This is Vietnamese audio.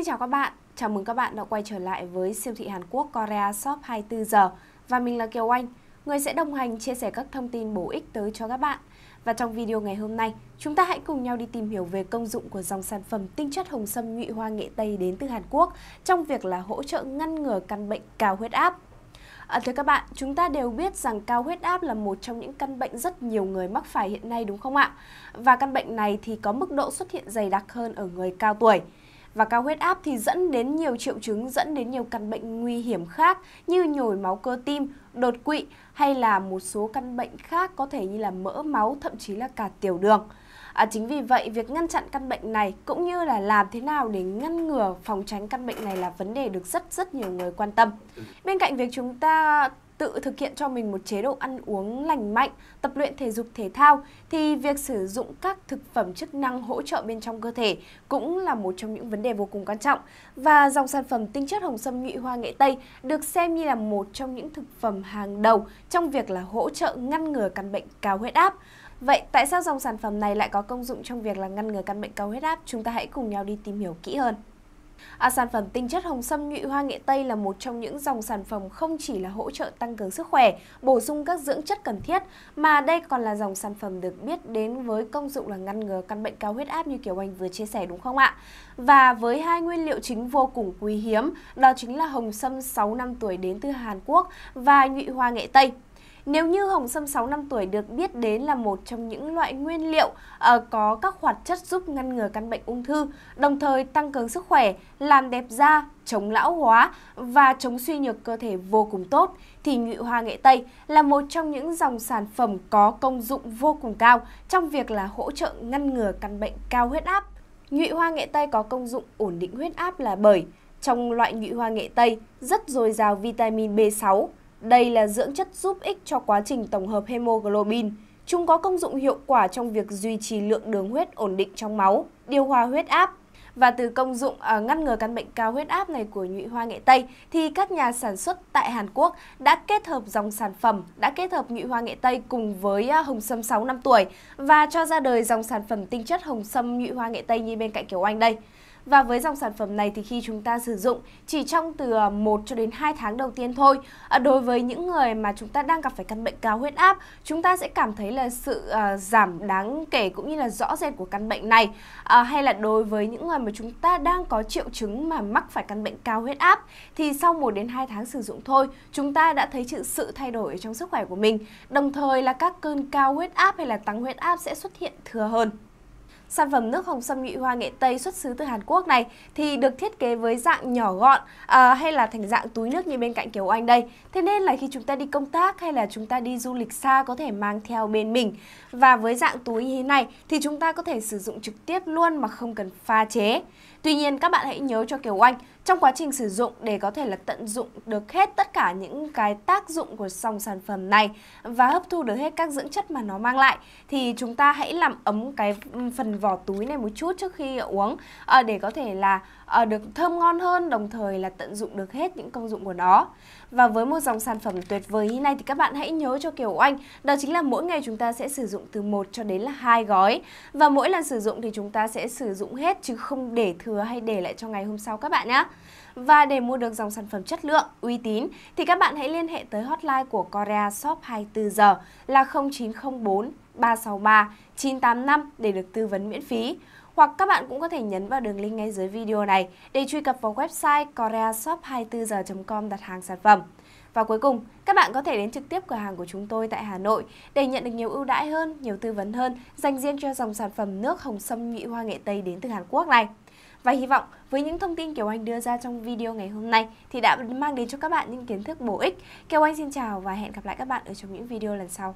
Xin chào các bạn, chào mừng các bạn đã quay trở lại với siêu thị Hàn Quốc Korea Shop 24 giờ và mình là Kiều Anh, người sẽ đồng hành chia sẻ các thông tin bổ ích tới cho các bạn. Và trong video ngày hôm nay, chúng ta hãy cùng nhau đi tìm hiểu về công dụng của dòng sản phẩm tinh chất hồng sâm nhụy hoa nghệ Tây đến từ Hàn Quốc trong việc là hỗ trợ ngăn ngừa căn bệnh cao huyết áp. À, thưa các bạn, chúng ta đều biết rằng cao huyết áp là một trong những căn bệnh rất nhiều người mắc phải hiện nay đúng không ạ? Và căn bệnh này thì có mức độ xuất hiện dày đặc hơn ở người cao tuổi. Và cao huyết áp thì dẫn đến nhiều triệu chứng, dẫn đến nhiều căn bệnh nguy hiểm khác như nhồi máu cơ tim, đột quỵ hay là một số căn bệnh khác có thể như là mỡ máu, thậm chí là cả tiểu đường. À, chính vì vậy, việc ngăn chặn căn bệnh này cũng như là làm thế nào để ngăn ngừa phòng tránh căn bệnh này là vấn đề được rất rất nhiều người quan tâm. Bên cạnh việc chúng ta tự thực hiện cho mình một chế độ ăn uống lành mạnh, tập luyện thể dục thể thao thì việc sử dụng các thực phẩm chức năng hỗ trợ bên trong cơ thể cũng là một trong những vấn đề vô cùng quan trọng. Và dòng sản phẩm tinh chất hồng sâm nhụy hoa nghệ Tây được xem như là một trong những thực phẩm hàng đầu trong việc là hỗ trợ ngăn ngừa căn bệnh cao huyết áp. Vậy tại sao dòng sản phẩm này lại có công dụng trong việc là ngăn ngừa căn bệnh cao huyết áp? Chúng ta hãy cùng nhau đi tìm hiểu kỹ hơn. À, sản phẩm tinh chất hồng sâm nhụy hoa nghệ Tây là một trong những dòng sản phẩm không chỉ là hỗ trợ tăng cường sức khỏe, bổ sung các dưỡng chất cần thiết, mà đây còn là dòng sản phẩm được biết đến với công dụng là ngăn ngừa căn bệnh cao huyết áp như kiểu Anh vừa chia sẻ đúng không ạ? Và với hai nguyên liệu chính vô cùng quý hiếm, đó chính là hồng sâm 6 năm tuổi đến từ Hàn Quốc và nhụy hoa nghệ Tây. Nếu như hồng sâm 6 năm tuổi được biết đến là một trong những loại nguyên liệu uh, có các hoạt chất giúp ngăn ngừa căn bệnh ung thư, đồng thời tăng cường sức khỏe, làm đẹp da, chống lão hóa và chống suy nhược cơ thể vô cùng tốt, thì nhụy hoa nghệ Tây là một trong những dòng sản phẩm có công dụng vô cùng cao trong việc là hỗ trợ ngăn ngừa căn bệnh cao huyết áp. Nhụy hoa nghệ Tây có công dụng ổn định huyết áp là bởi trong loại nhụy hoa nghệ Tây rất dồi dào vitamin B6, đây là dưỡng chất giúp ích cho quá trình tổng hợp hemoglobin. Chúng có công dụng hiệu quả trong việc duy trì lượng đường huyết ổn định trong máu, điều hòa huyết áp. Và từ công dụng à, ngăn ngừa căn bệnh cao huyết áp này của nhụy hoa nghệ Tây thì các nhà sản xuất tại Hàn Quốc đã kết hợp dòng sản phẩm, đã kết hợp nhụy hoa nghệ Tây cùng với à, hồng sâm 6 năm tuổi và cho ra đời dòng sản phẩm tinh chất hồng sâm nhụy hoa nghệ Tây như bên cạnh Kiều Anh đây. Và với dòng sản phẩm này thì khi chúng ta sử dụng chỉ trong từ 1 ờ, cho đến 2 tháng đầu tiên thôi, ờ, đối với những người mà chúng ta đang gặp phải căn bệnh cao huyết áp, chúng ta sẽ cảm thấy là sự ờ, giảm đáng kể cũng như là rõ rệt của căn bệnh này. Hay là đối với những người mà chúng ta đang có triệu chứng mà mắc phải căn bệnh cao huyết áp thì sau 1 đến 2 tháng sử dụng thôi, chúng ta đã thấy sự thay đổi trong sức khỏe của mình. Đồng thời là các cơn cao huyết áp hay là tăng huyết áp sẽ xuất hiện thừa hơn. Sản phẩm nước hồng sâm nhụy hoa nghệ Tây xuất xứ từ Hàn Quốc này thì được thiết kế với dạng nhỏ gọn à, hay là thành dạng túi nước như bên cạnh kiểu Anh đây. Thế nên là khi chúng ta đi công tác hay là chúng ta đi du lịch xa có thể mang theo bên mình. Và với dạng túi như thế này thì chúng ta có thể sử dụng trực tiếp luôn mà không cần pha chế. Tuy nhiên các bạn hãy nhớ cho kiểu Anh trong quá trình sử dụng để có thể là tận dụng được hết tất cả những cái tác dụng của dòng sản phẩm này và hấp thu được hết các dưỡng chất mà nó mang lại thì chúng ta hãy làm ấm cái ừ, phần vỏ túi này một chút trước khi uống à, để có thể là à, được thơm ngon hơn đồng thời là tận dụng được hết những công dụng của nó. Và với một dòng sản phẩm tuyệt vời như này thì các bạn hãy nhớ cho kiểu anh đó chính là mỗi ngày chúng ta sẽ sử dụng từ 1 cho đến là hai gói và mỗi lần sử dụng thì chúng ta sẽ sử dụng hết chứ không để thừa hay để lại cho ngày hôm sau các bạn nhé. Và để mua được dòng sản phẩm chất lượng, uy tín thì các bạn hãy liên hệ tới hotline của Korea Shop 24 giờ là 0904 363 985 để được tư vấn miễn phí. Hoặc các bạn cũng có thể nhấn vào đường link ngay dưới video này để truy cập vào website koreashop24h.com đặt hàng sản phẩm. Và cuối cùng, các bạn có thể đến trực tiếp cửa hàng của chúng tôi tại Hà Nội để nhận được nhiều ưu đãi hơn, nhiều tư vấn hơn dành riêng cho dòng sản phẩm nước hồng sâm nhụy hoa nghệ Tây đến từ Hàn Quốc này. Và hy vọng với những thông tin Kiều Anh đưa ra trong video ngày hôm nay thì đã mang đến cho các bạn những kiến thức bổ ích. Kiều Anh xin chào và hẹn gặp lại các bạn ở trong những video lần sau.